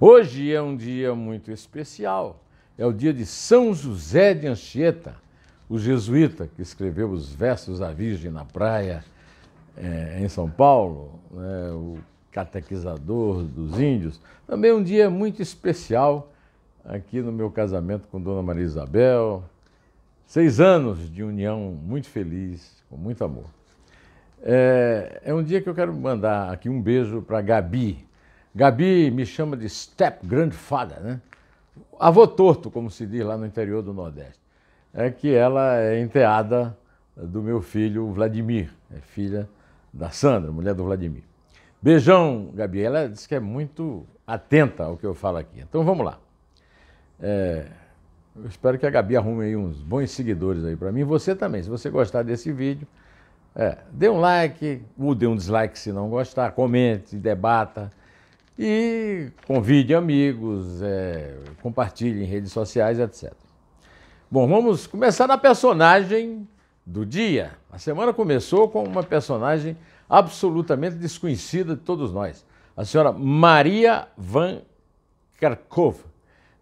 Hoje é um dia muito especial. É o dia de São José de Anchieta, o jesuíta que escreveu os versos à Virgem na Praia, é, em São Paulo, né, o catequizador dos índios. Também um dia muito especial aqui no meu casamento com Dona Maria Isabel. Seis anos de união muito feliz, com muito amor. É, é um dia que eu quero mandar aqui um beijo para Gabi, Gabi me chama de step grandfather, né? Avô torto, como se diz lá no interior do Nordeste. É que ela é enteada do meu filho Vladimir, é filha da Sandra, mulher do Vladimir. Beijão, Gabi. Ela disse que é muito atenta ao que eu falo aqui. Então vamos lá. É, eu espero que a Gabi arrume aí uns bons seguidores aí para mim. Você também, se você gostar desse vídeo, é, dê um like, ou dê um dislike se não gostar, comente, debata. E convide amigos, é, compartilhe em redes sociais, etc. Bom, vamos começar na personagem do dia. A semana começou com uma personagem absolutamente desconhecida de todos nós, a senhora Maria Van Kerkhove,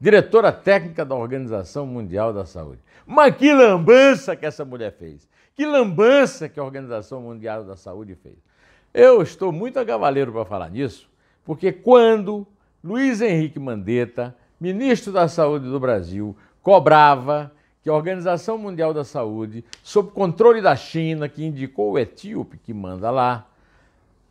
diretora técnica da Organização Mundial da Saúde. Mas que lambança que essa mulher fez! Que lambança que a Organização Mundial da Saúde fez! Eu estou muito a cavaleiro para falar nisso, porque quando Luiz Henrique Mandetta, ministro da Saúde do Brasil, cobrava que a Organização Mundial da Saúde, sob controle da China, que indicou o etíope que manda lá,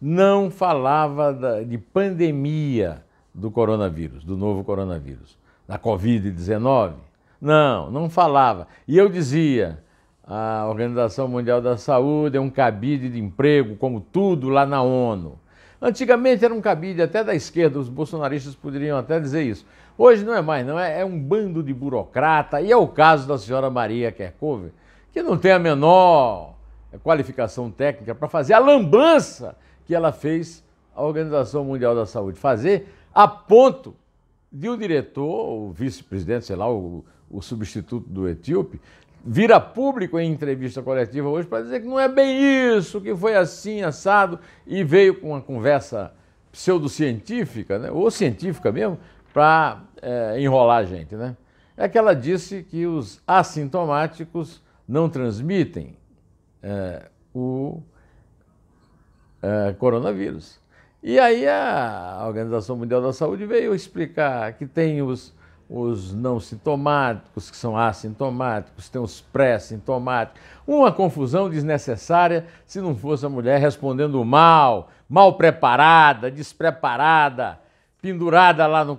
não falava de pandemia do coronavírus, do novo coronavírus, da Covid-19. Não, não falava. E eu dizia, a Organização Mundial da Saúde é um cabide de emprego, como tudo lá na ONU. Antigamente era um cabide até da esquerda, os bolsonaristas poderiam até dizer isso. Hoje não é mais, não é, é um bando de burocrata, e é o caso da senhora Maria Kerkove, que não tem a menor qualificação técnica para fazer a lambança que ela fez a Organização Mundial da Saúde, fazer a ponto de o diretor, o vice-presidente, sei lá, o, o substituto do etíope, vira público em entrevista coletiva hoje para dizer que não é bem isso, que foi assim, assado, e veio com uma conversa pseudocientífica, né, ou científica mesmo, para é, enrolar a gente. Né? É que ela disse que os assintomáticos não transmitem é, o é, coronavírus. E aí a Organização Mundial da Saúde veio explicar que tem os os não sintomáticos, que são assintomáticos, tem os pré-sintomáticos. Uma confusão desnecessária se não fosse a mulher respondendo mal, mal preparada, despreparada, pendurada lá no,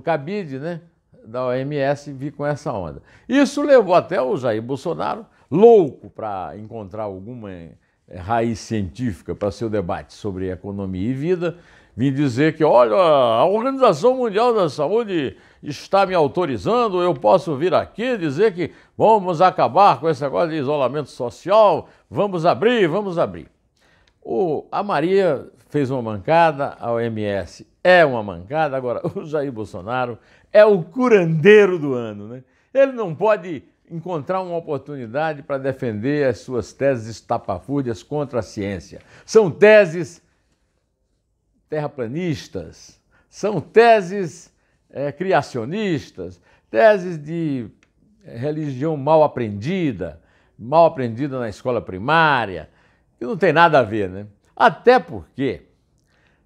cabide, né? Da OMS, vi com essa onda. Isso levou até o Jair Bolsonaro, louco para encontrar alguma eh, raiz científica para seu debate sobre economia e vida, vir dizer que, olha, a Organização Mundial da Saúde está me autorizando, eu posso vir aqui dizer que vamos acabar com esse negócio de isolamento social, vamos abrir, vamos abrir. O, a Maria fez uma mancada, a OMS é uma mancada, agora o Jair Bolsonaro é o curandeiro do ano, né? Ele não pode encontrar uma oportunidade para defender as suas teses estapafúrdias contra a ciência. São teses terraplanistas, são teses é, criacionistas, teses de é, religião mal aprendida, mal aprendida na escola primária, que não tem nada a ver, né? Até porque,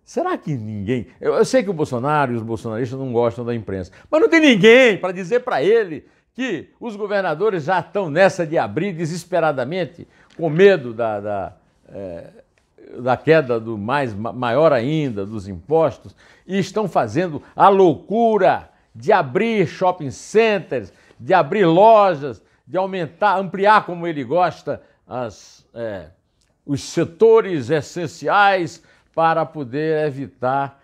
será que ninguém. Eu, eu sei que o Bolsonaro e os bolsonaristas não gostam da imprensa, mas não tem ninguém para dizer para ele que os governadores já estão nessa de abrir desesperadamente, com medo da, da é, da queda do mais maior ainda dos impostos e estão fazendo a loucura de abrir shopping centers, de abrir lojas, de aumentar, ampliar como ele gosta as, é, os setores essenciais para poder evitar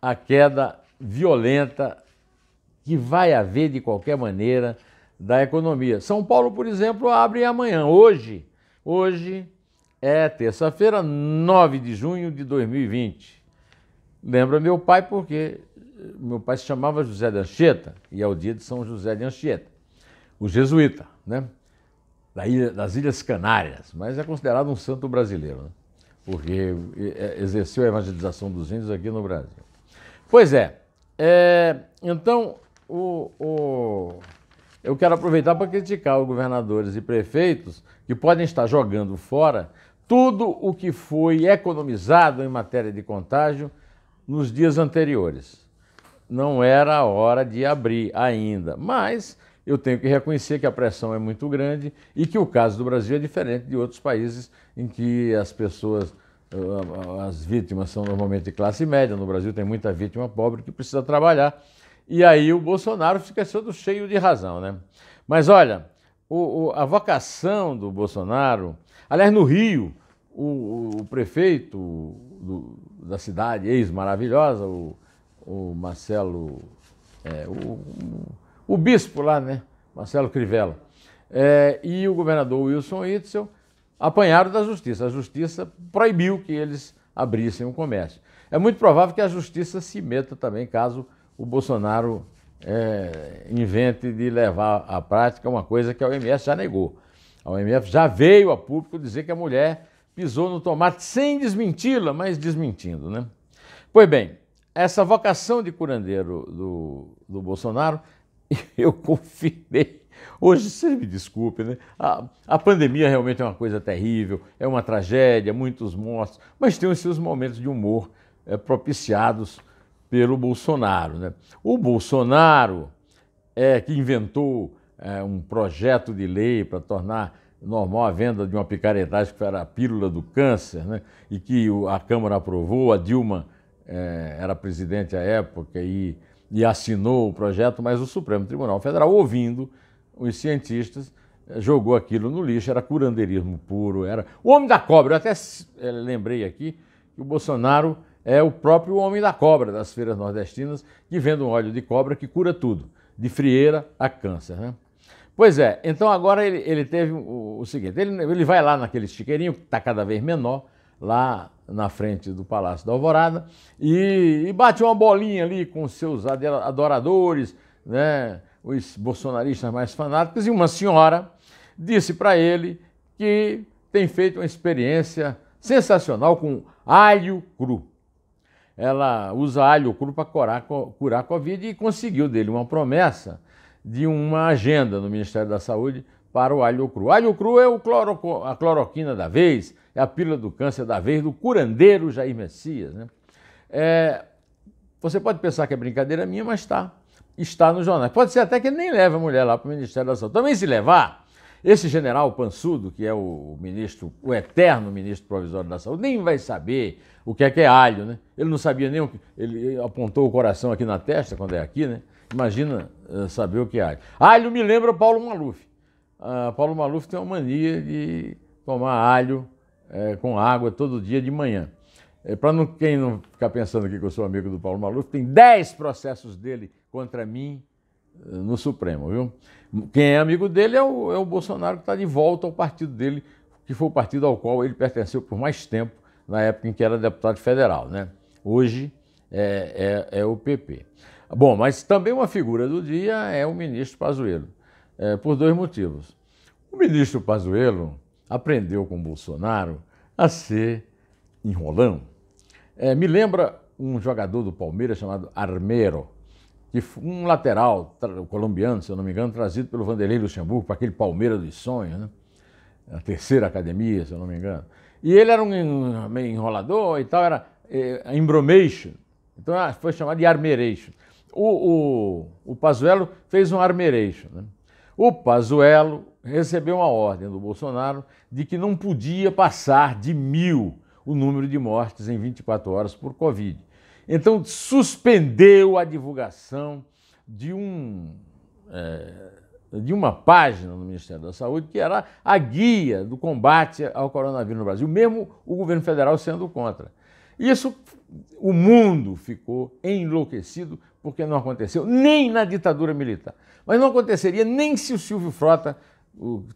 a queda violenta que vai haver de qualquer maneira da economia. São Paulo, por exemplo, abre amanhã, hoje, hoje é terça-feira, 9 de junho de 2020. Lembra meu pai porque eh, meu pai se chamava José de Anchieta e é o dia de São José de Anchieta, o jesuíta, né? Da ilha, das Ilhas Canárias, mas é considerado um santo brasileiro, né? porque eh, eh, exerceu a evangelização dos índios aqui no Brasil. Pois é, é então o, o, eu quero aproveitar para criticar os governadores e prefeitos que podem estar jogando fora tudo o que foi economizado em matéria de contágio nos dias anteriores. Não era a hora de abrir ainda, mas eu tenho que reconhecer que a pressão é muito grande e que o caso do Brasil é diferente de outros países em que as pessoas, ah, ah, as vítimas são normalmente de classe média. No Brasil tem muita vítima pobre que precisa trabalhar. E aí o Bolsonaro fica todo cheio de razão, né? Mas olha, o, o, a vocação do Bolsonaro, aliás, no Rio, o, o prefeito do, da cidade, ex-maravilhosa, o, o, Marcelo, é, o, o bispo lá, né? Marcelo Crivella, é, e o governador Wilson Itzel apanharam da justiça. A justiça proibiu que eles abrissem o comércio. É muito provável que a justiça se meta também caso o Bolsonaro é, invente de levar à prática uma coisa que a OMS já negou. A OMS já veio a público dizer que a mulher pisou no tomate sem desmenti-la, mas desmentindo, né? Pois bem, essa vocação de curandeiro do, do Bolsonaro, eu confirmei. Hoje, você me desculpe, né? A, a pandemia realmente é uma coisa terrível, é uma tragédia, muitos mortos, mas tem os seus momentos de humor é, propiciados pelo Bolsonaro. Né? O Bolsonaro é que inventou é, um projeto de lei para tornar normal a venda de uma picaretagem que era a pílula do câncer, né? e que a Câmara aprovou, a Dilma é, era presidente à época e, e, assinou o projeto, mas o Supremo Tribunal Federal, ouvindo os cientistas, é, jogou aquilo no lixo, era curandeirismo puro, era o homem da cobra. Eu até é, lembrei aqui que o Bolsonaro é o próprio homem da cobra das feiras nordestinas, que vende um óleo de cobra que cura tudo, de frieira a câncer. Né? Pois é, então agora ele, ele teve o, o seguinte: ele, ele vai lá naquele chiqueirinho, que está cada vez menor, lá na frente do Palácio da Alvorada, e, e bate uma bolinha ali com seus adoradores, né, os bolsonaristas mais fanáticos, e uma senhora disse para ele que tem feito uma experiência sensacional com alho cru. Ela usa alho cru para curar, curar Covid e conseguiu dele uma promessa de uma agenda no Ministério da Saúde para o alho cru. alho cru é cloro, a cloroquina da vez, é a pílula do câncer da vez, do curandeiro Jair Messias. Né? É, você pode pensar que é brincadeira minha, mas tá, está. Está no jornal. Pode ser até que ele nem leve a mulher lá para o Ministério da Saúde. Também se levar, esse general Pansudo, que é o ministro, o eterno ministro provisório da saúde, nem vai saber o que é que é alho, né? Ele não sabia nem o que. Ele apontou o coração aqui na testa, quando é aqui, né? Imagina eh, saber o que é alho. Alho me lembra Paulo Maluf. Ah, Paulo Maluf tem uma mania de tomar alho é, com água todo dia de manhã. É, eh, Para quem não ficar pensando aqui que eu sou amigo do Paulo Maluf, tem 10 processos dele contra mim no Supremo, viu? Quem é amigo dele é o, é o Bolsonaro que está de volta ao partido dele, que foi o partido ao qual ele pertenceu por mais tempo, na época em que era deputado federal, né? Hoje é, é, é o PP. Bom, mas também uma figura do dia é o ministro Pazuello, é, por dois motivos. O ministro Pazuello aprendeu com Bolsonaro a ser enrolão. É, me lembra um jogador do Palmeiras chamado Armero, que um lateral colombiano, se eu não me engano, trazido pelo Vanderlei Luxemburgo para aquele Palmeiras dos sonhos, né? a terceira academia, se eu não me engano. E ele era um meio enrolador e tal, era eh, embromation. Então ah, foi chamado de armeration o, o, o Pazuello fez um armeration. Né? O Pazuello recebeu uma ordem do Bolsonaro de que não podia passar de mil o número de mortes em 24 horas por Covid. Então, suspendeu a divulgação de, um, é, de uma página no Ministério da Saúde que era a guia do combate ao coronavírus no Brasil, mesmo o governo federal sendo contra. Isso o mundo ficou enlouquecido porque não aconteceu nem na ditadura militar. Mas não aconteceria nem se o Silvio Frota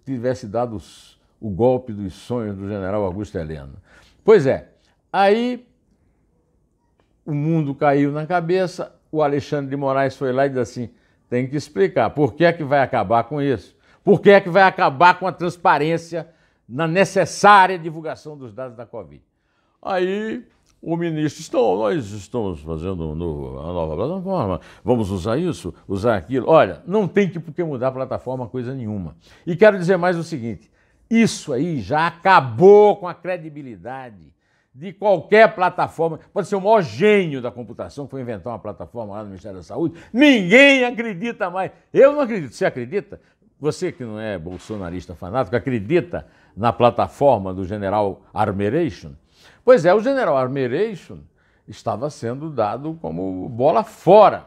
tivesse dado os, o golpe dos sonhos do general Augusto Helena. Pois é, aí o mundo caiu na cabeça, o Alexandre de Moraes foi lá e disse assim: tem que explicar por que é que vai acabar com isso, por que é que vai acabar com a transparência na necessária divulgação dos dados da Covid. Aí o ministro, estão nós estamos fazendo a nova plataforma, vamos usar isso, usar aquilo. Olha, não tem que porque mudar a plataforma coisa nenhuma. E quero dizer mais o seguinte: isso aí já acabou com a credibilidade de qualquer plataforma. Pode ser o maior gênio da computação que foi inventar uma plataforma lá no Ministério da Saúde. Ninguém acredita mais. Eu não acredito. Você acredita? Você que não é bolsonarista fanático, acredita na plataforma do general Armeration? Pois é, o general Armereixo estava sendo dado como bola fora.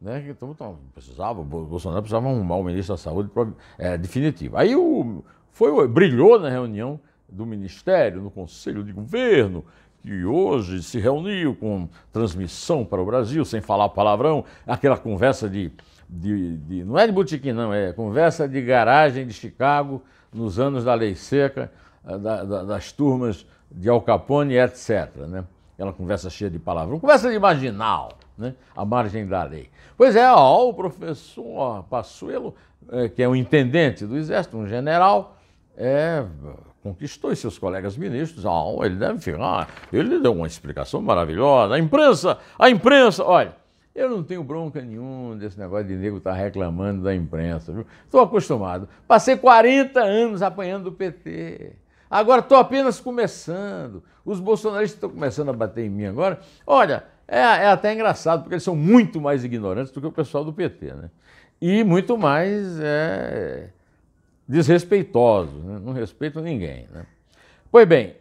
Né? Então, então, precisava, o Bolsonaro precisava arrumar o ministro da Saúde é, definitivo. Aí o, foi, brilhou na reunião do Ministério, no Conselho de Governo, que hoje se reuniu com transmissão para o Brasil, sem falar palavrão, aquela conversa de. de, de não é de botiquim, não, é conversa de garagem de Chicago nos anos da Lei Seca, da, da, das turmas de Al Capone, etc. Né? Aquela conversa cheia de palavrão, conversa de marginal, né? à margem da lei. Pois é, ó, o professor Passuelo, é, que é um intendente do Exército, um general, é, conquistou seus colegas ministros. Ah, ele deve ficar. Ele deu uma explicação maravilhosa. A imprensa, a imprensa, olha. Eu não tenho bronca nenhuma desse negócio de nego estar tá reclamando da imprensa. Estou acostumado. Passei 40 anos apanhando o PT. Agora estou apenas começando. Os bolsonaristas estão começando a bater em mim agora. Olha, é, é, até engraçado, porque eles são muito mais ignorantes do que o pessoal do PT, né? E muito mais é, desrespeitosos, né? não respeitam ninguém, né? Pois bem,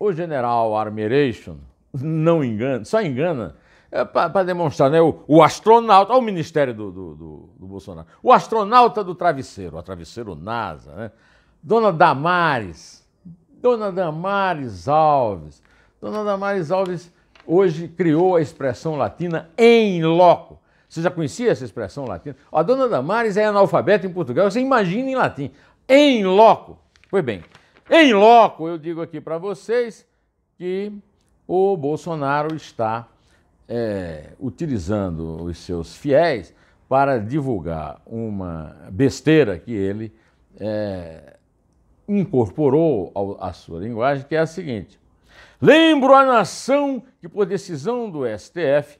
o general Armiration não engana, só engana é para demonstrar, né? O, o, astronauta, olha o ministério do, do, do, do, Bolsonaro, o astronauta do travesseiro, a travesseiro NASA, né? Dona Damares, Dona Damares Alves. Dona Damares Alves hoje criou a expressão latina em loco. Você já conhecia essa expressão latina? A dona Damares é analfabeta em português. você imagina em latim. Em loco. Pois bem, em loco eu digo aqui para vocês que o Bolsonaro está é, utilizando os seus fiéis para divulgar uma besteira que ele é, incorporou ao, à sua linguagem, que é a seguinte: Lembro à nação que, por decisão do STF,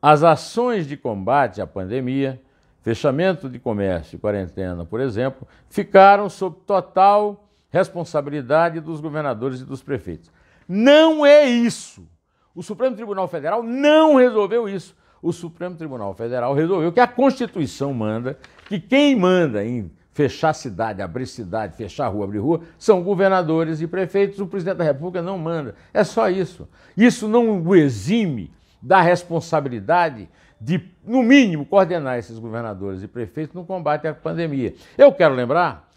as ações de combate à pandemia, fechamento de comércio e quarentena, por exemplo, ficaram sob total responsabilidade dos governadores e dos prefeitos. Não é isso. O Supremo Tribunal Federal não resolveu isso. O Supremo Tribunal Federal resolveu que a Constituição manda que quem manda em fechar cidade, abrir cidade, fechar rua, abrir rua, são governadores e prefeitos, o presidente da República não manda. É só isso. Isso não o exime da responsabilidade de, no mínimo, coordenar esses governadores e prefeitos no combate à pandemia. Eu quero lembrar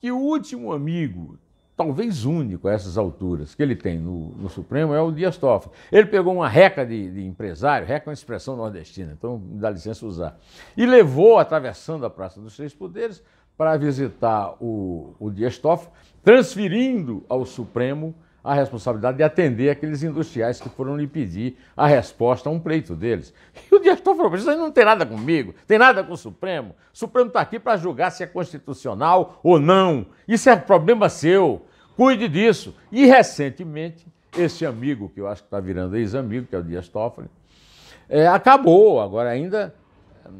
que o último amigo, talvez único a essas alturas, que ele tem no, no Supremo é o Dias Toffoli. Ele pegou uma reca de, de empresário, reca é uma expressão nordestina, então me dá licença usar, e levou, atravessando a Praça dos Três Poderes, para visitar o, o Dias Toffoli, transferindo ao Supremo a responsabilidade de atender aqueles industriais que foram lhe pedir a resposta a um pleito deles. E o Dias Toffoli falou, isso aí não tem nada comigo, tem nada com o Supremo. O Supremo está aqui para julgar se é constitucional ou não. Isso é problema seu, cuide disso. E recentemente, esse amigo, que eu acho que está virando ex-amigo, que é o Dias Toffoli, é, acabou, agora ainda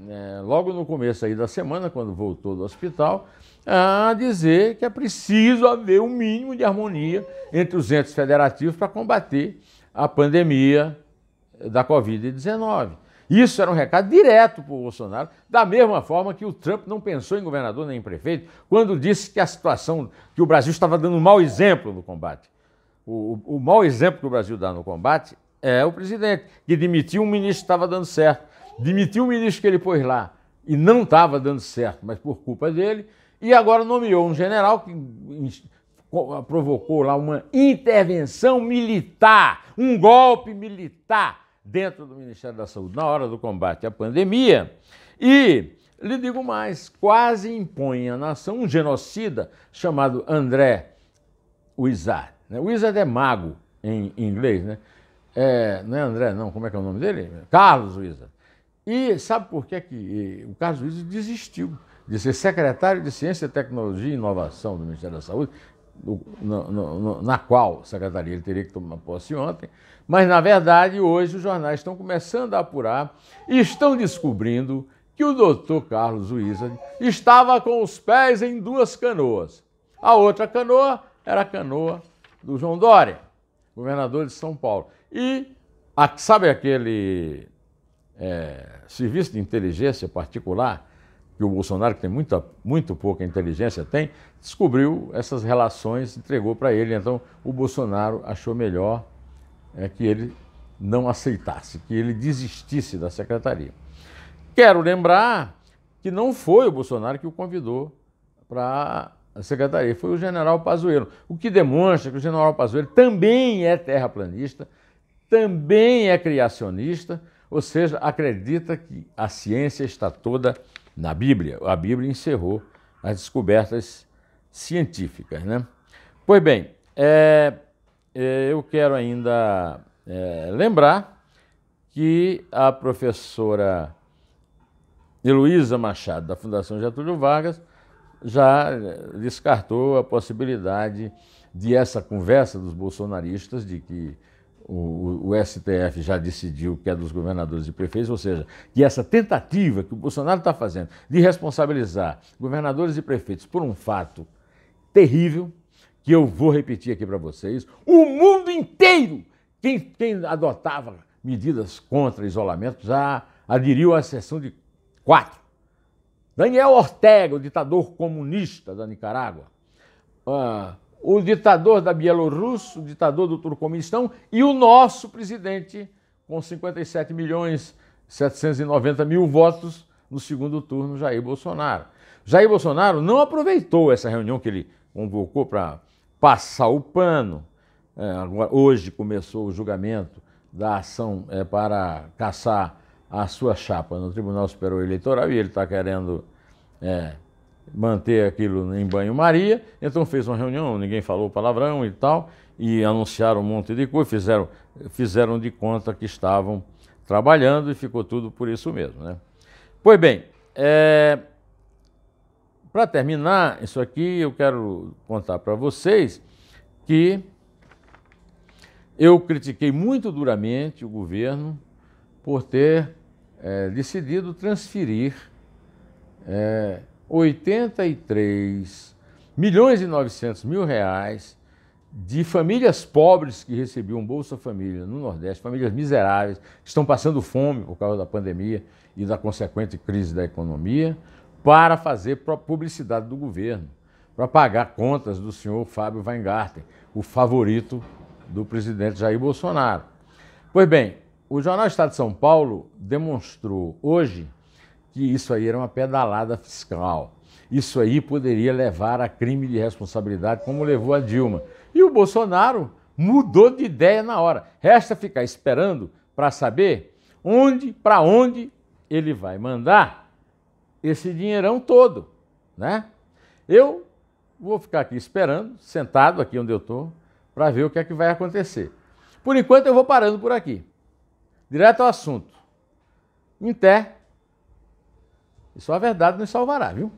é, logo no começo aí da semana, quando voltou do hospital, a dizer que é preciso haver um mínimo de harmonia entre os entes federativos para combater a pandemia da Covid-19. Isso era um recado direto para o Bolsonaro, da mesma forma que o Trump não pensou em governador nem em prefeito, quando disse que a situação, que o Brasil estava dando um mau exemplo no combate. O, o, o mau exemplo que o Brasil dá no combate é o presidente, que demitiu um ministro que estava dando certo demitiu o ministro que ele pôs lá e não estava dando certo, mas por culpa dele, e agora nomeou um general que provocou lá uma intervenção militar, um golpe militar dentro do Ministério da Saúde na hora do combate à pandemia. E lhe digo mais, quase impõe à nação um genocida chamado André Wizard. Né? Wizard é mago em inglês, né? É, não é André, não, como é que é o nome dele? Carlos Wizard. E sabe por que, que o Carlos Luiz desistiu de ser secretário de Ciência, Tecnologia e Inovação do Ministério da Saúde, no, no, no, na qual secretaria ele teria que tomar posse ontem, mas na verdade hoje os jornais estão começando a apurar e estão descobrindo que o doutor Carlos Luiz estava com os pés em duas canoas. A outra canoa era a canoa do João Dória, governador de São Paulo. E a, sabe aquele é, serviço de inteligência particular, que o Bolsonaro, que tem muita, muito pouca inteligência, tem, descobriu essas relações, entregou para ele. Então, o Bolsonaro achou melhor é, que ele não aceitasse, que ele desistisse da secretaria. Quero lembrar que não foi o Bolsonaro que o convidou para a secretaria, foi o general Pazuello, o que demonstra que o general Pazuello também é terraplanista, também é criacionista, ou seja, acredita que a ciência está toda na Bíblia. A Bíblia encerrou as descobertas científicas. Né? Pois bem, é, é, eu quero ainda é, lembrar que a professora Heloísa Machado, da Fundação Getúlio Vargas, já é, descartou a possibilidade de essa conversa dos bolsonaristas de que o, o, STF já decidiu que é dos governadores e prefeitos, ou seja, que essa tentativa que o Bolsonaro está fazendo de responsabilizar governadores e prefeitos por um fato terrível, que eu vou repetir aqui para vocês, o mundo inteiro, quem, quem adotava medidas contra isolamento já aderiu à seção de quatro. Daniel Ortega, o ditador comunista da Nicarágua, uh, o ditador da Bielorrússia, o ditador do Turcomistão e o nosso presidente, com 57 milhões 790 mil votos no segundo turno, Jair Bolsonaro. Jair Bolsonaro não aproveitou essa reunião que ele convocou para passar o pano. É, agora, hoje começou o julgamento da ação é, para caçar a sua chapa no Tribunal Superior Eleitoral e ele está querendo é, manter aquilo em banho-maria. Então fez uma reunião, ninguém falou palavrão e tal, e anunciaram um monte de coisa, fizeram, fizeram de conta que estavam trabalhando e ficou tudo por isso mesmo. Né? Pois bem, é, para terminar isso aqui, eu quero contar para vocês que eu critiquei muito duramente o governo por ter é, decidido transferir. É, 83 milhões e 900 mil reais de famílias pobres que recebiam Bolsa Família no Nordeste, famílias miseráveis, que estão passando fome por causa da pandemia e da consequente crise da economia, para fazer publicidade do governo, para pagar contas do senhor Fábio Weingarten, o favorito do presidente Jair Bolsonaro. Pois bem, o Jornal Estado de São Paulo demonstrou hoje que isso aí era uma pedalada fiscal. Isso aí poderia levar a crime de responsabilidade, como levou a Dilma. E o Bolsonaro mudou de ideia na hora. Resta ficar esperando para saber onde, para onde ele vai mandar esse dinheirão todo, né? Eu vou ficar aqui esperando, sentado aqui onde eu estou, para ver o que é que vai acontecer. Por enquanto eu vou parando por aqui. Direto ao assunto. Inter e só a verdade nos salvará, viu?